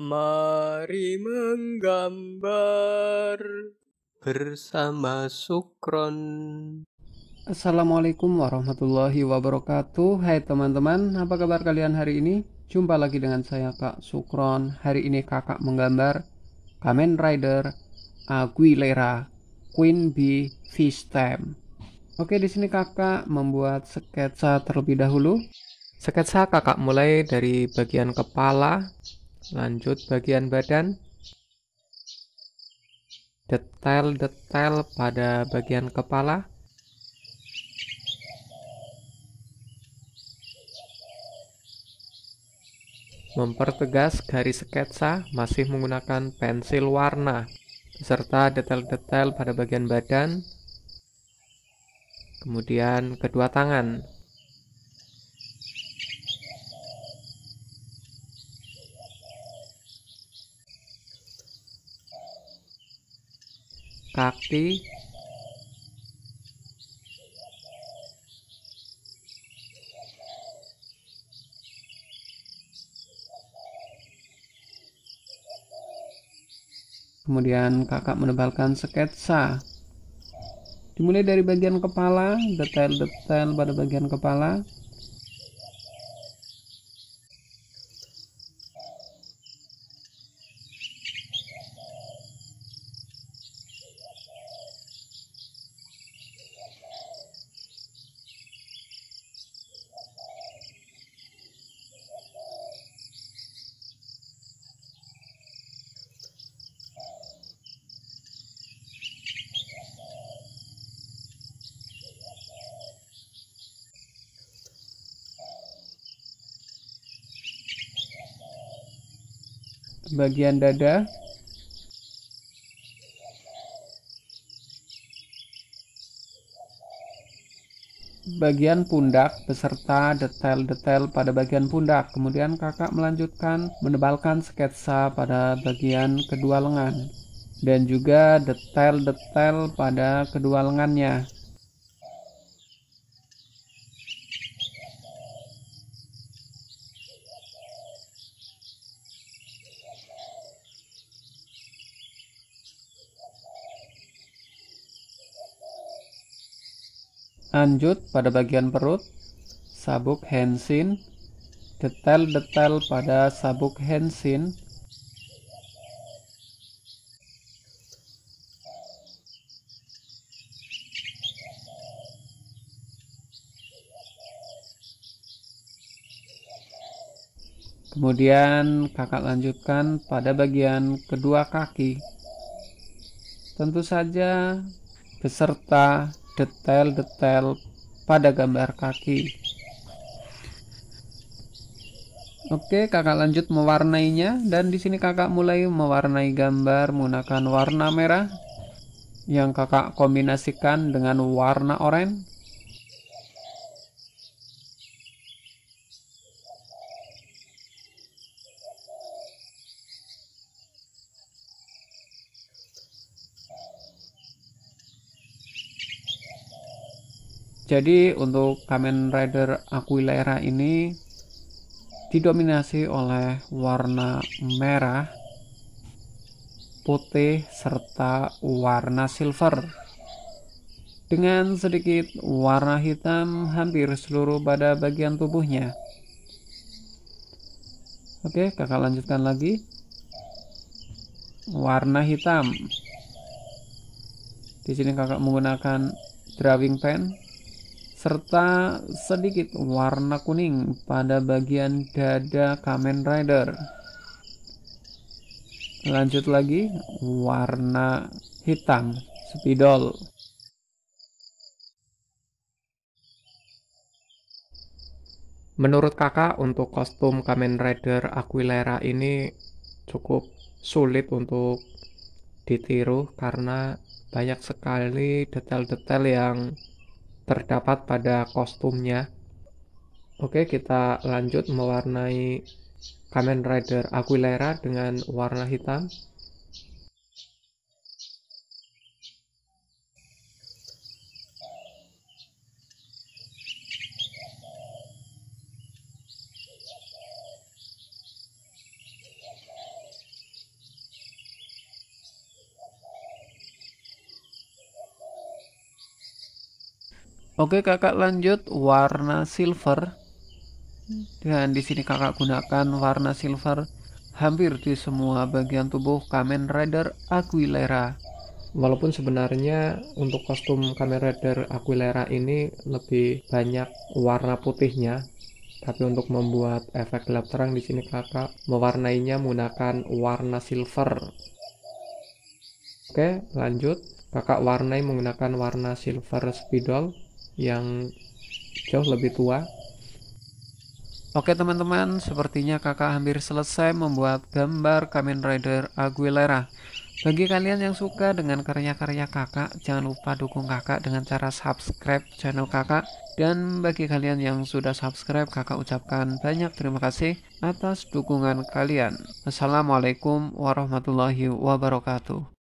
Mari menggambar bersama Sukron. Assalamualaikum warahmatullahi wabarakatuh. Hai teman-teman, apa kabar kalian hari ini? Jumpa lagi dengan saya Kak Sukron. Hari ini kakak menggambar Kamen Rider Aguilera Queen Bee Fish Fistem. Oke, di sini kakak membuat sketsa terlebih dahulu. Sketsa kakak mulai dari bagian kepala, lanjut bagian badan detail-detail pada bagian kepala mempertegas garis sketsa masih menggunakan pensil warna beserta detail-detail pada bagian badan kemudian kedua tangan kaki Kemudian kakak menebalkan sketsa. Dimulai dari bagian kepala, detail-detail pada bagian kepala, bagian dada bagian pundak beserta detail-detail pada bagian pundak. Kemudian kakak melanjutkan menebalkan sketsa pada bagian kedua lengan dan juga detail-detail pada kedua lengannya. Lanjut pada bagian perut, sabuk hensin, detail-detail pada sabuk hensin, Kemudian kakak lanjutkan pada bagian kedua kaki. Tentu saja beserta detail-detail pada gambar kaki. Oke, kakak lanjut mewarnainya dan di sini kakak mulai mewarnai gambar menggunakan warna merah yang kakak kombinasikan dengan warna oranye Jadi untuk Kamen Rider Aquilera ini didominasi oleh warna merah, putih, serta warna silver. Dengan sedikit warna hitam hampir seluruh pada bagian tubuhnya. Oke, kakak lanjutkan lagi. Warna hitam. Di sini kakak menggunakan drawing pen serta sedikit warna kuning pada bagian dada Kamen Rider. Lanjut lagi, warna hitam spidol. Menurut kakak, untuk kostum Kamen Rider Aquilera ini cukup sulit untuk ditiru karena banyak sekali detail-detail yang terdapat pada kostumnya. Oke, kita lanjut mewarnai Kamen Rider Aquilera dengan warna hitam. Oke kakak lanjut warna silver dan ya, di sini kakak gunakan warna silver hampir di semua bagian tubuh Kamen Rider aquilera. Walaupun sebenarnya untuk kostum Kamen Rider aquilera ini lebih banyak warna putihnya, tapi untuk membuat efek gelap terang di sini kakak mewarnainya menggunakan warna silver. Oke, lanjut. Kakak warnai menggunakan warna silver spidol yang jauh lebih tua. Oke teman-teman, sepertinya kakak hampir selesai membuat gambar Kamen Rider Aguilera. Bagi kalian yang suka dengan karya-karya kakak, jangan lupa dukung kakak dengan cara subscribe channel kakak. Dan bagi kalian yang sudah subscribe, kakak ucapkan banyak terima kasih atas dukungan kalian. Assalamualaikum warahmatullahi wabarakatuh.